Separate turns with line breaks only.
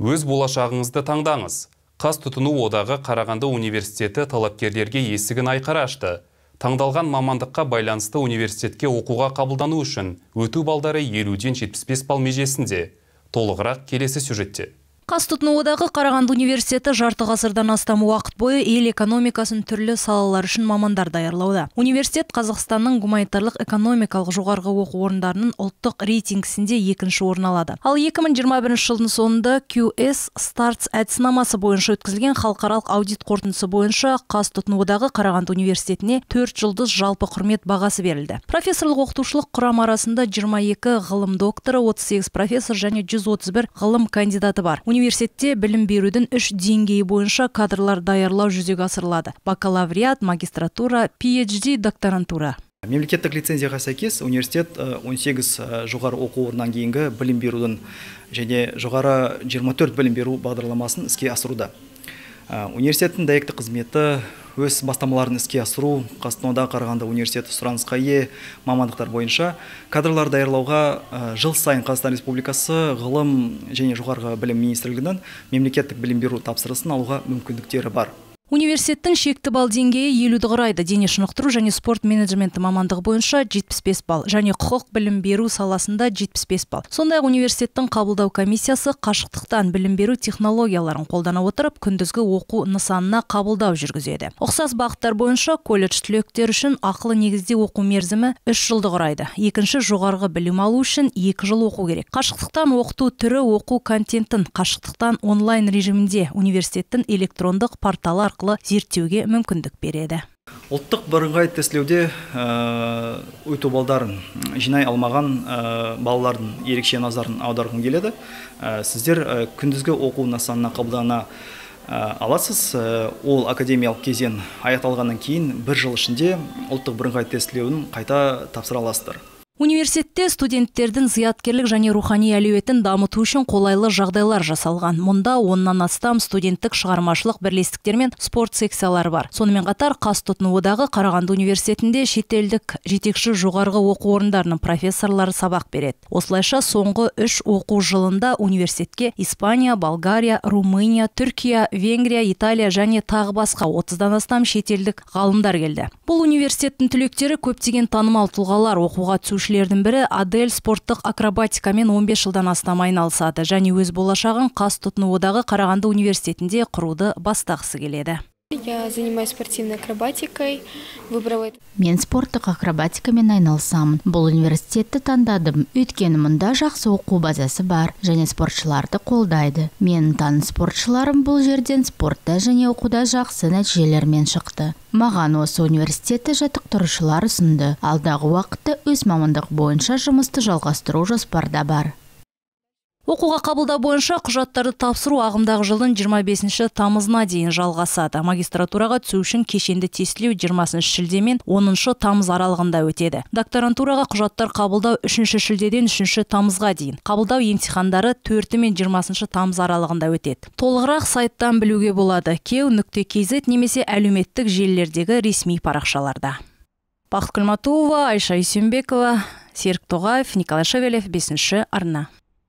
өз болашағыңызды таңдаңыз қаз тұтыну одағы қарағанды университеті талапкерлерге есігін айқара ашты таңдалған мамандыққа байланысты университетке оқуға қабылдану үшін өту балдары елуден 75 балл межесінде толығырақ келесі сюжетте
қас тұтыну одағы қарағанды университеті жарты ғасырдан астам уақыт бойы ел экономикасын түрлі салалар үшін мамандар даярлауда университет қазақстанның гуманитарлық экономикалық жоғарғы оқу орындарының ұлттық рейтингісінде екінші орын алады ал 2021 жылдың соңында qs starts әдіснамасы бойынша өткізілген халықаралық аудит қорытындысы бойынша қаз тұтыну одағы қарағанды университетіне төрт жұлдыз жалпы құрмет бағасы берілді профессорлық оқытушылық құрам арасында 22 ғылым докторы 38 профессор және 131 ғылым кандидаты бар университетте білім берудің үш деңгейі бойынша кадрлар даярлау жүзеге асырылады бакалавриат магистратура PhD докторантура
мемлекеттік лицензияға сәйкес университет 18 э, э, жоғары оқу орнынан кейінгі білім берудің және жоғары 24 білім беру бағдарламасын іске асыруда Ә, университеттің дәйекті қызметі өз бастамаларын іске асыру қостанайдағы қарағанды университеті сұранысқа ие мамандықтар бойынша кадрлар даярлауға ә, жыл сайын қазақстан республикасы ғылым және жоғарғы білім министрлігінің мемлекеттік білім беру тапсырысын алуға мүмкіндіктері бар
Университеттің шекті бал деңгейі елуді құрайды дене шынықтыру және спорт менеджменті мамандығы бойынша 75 балл және құқық білім беру саласында 75 балл сондай ақ университеттің қабылдау комиссиясы қашықтықтан білім беру технологияларын қолдана отырып күндізгі оқу нысанына қабылдау жүргізеді ұқсас бағыттар бойынша колледж түлектері үшін ақылы негізде оқу мерзімі үш жылды құрайды екінші жоғарғы білім алу үшін екі жыл оқу керек қашықтықтан оқыту түрі оқу контентін қашықтықтан онлайн режимінде университеттің электрондық порталы арқылы зерттеуге мүмкіндік береді
ұлттық бірыңғай тестілеуде өту э, балдарын жинай алмаған э, балалардың ерекше назарын аударғым келеді э, сіздер күндізгі оқу нысанына қабылдана аласыз ол академиялық кезең аяқталғаннан кейін бір жыл ішінде ұлттық бірыңғай тестілеуін қайта тапсыра аласыздар
университет мектепте студенттердің зияткерлік және рухани әлеуетін дамыту үшін қолайлы жағдайлар жасалған. Мұнда оннан астам студенттік шығармашылық бірлестіктер мен спорт секциялары бар. Сонымен қатар Қастұтыну одағы Қарағанды университетінде шетелдік жетекші жоғарғы оқу орындарының профессорлары сабақ береді. Осылайша соңғы үш оқу жылында университетке Испания, Болгария, Румыния, Түркия, Венгрия, Италия және тағы басқа отыздан астам шетелдік ғалымдар келді. Бұл университеттің түлектері көптеген танымал тұлғалар оқуға түсушілердің бірі адель спорттық акробатикамен 15 жылдан астам айналысады және өз болашағын қас тұтыну одағы қарағанды университетінде құруды бастағысы келеді Я занимаюсь спортивной акробатикой. Выбрала Мен спорттық акробатикамен айналысамын. Бұл университетті таңдадым. Өйткені мұнда жақсы оқу базасы бар және спортшыларды қолдайды. Менің таныс спортшыларым бұл жерден спортта және оқуда жақсы нәтижелермен шықты. Маған осы университетті жаттықтырушылар ұсынды. Алдағы уақытта өз мамандық бойынша жұмысты жалғастыру жоспарда бар оқуға қабылдау бойынша құжаттарды тапсыру ағымдағы жылдың 25 ші тамызына дейін жалғасады магистратураға түсу үшін кешенді тестілеу 20 шілде мен 10 тамыз аралығында өтеді докторантураға құжаттар қабылдау 3 шілдеден 3 тамызға дейін қабылдау емтихандары 4 мен 20 тамыз аралығында өтеді толығырақ сайттан білуге болады кеу нүкте немесе әлеуметтік желілердегі ресми парақшаларда бақытгүл айша есенбекова серік тоғаев николай шевелев бесінші арна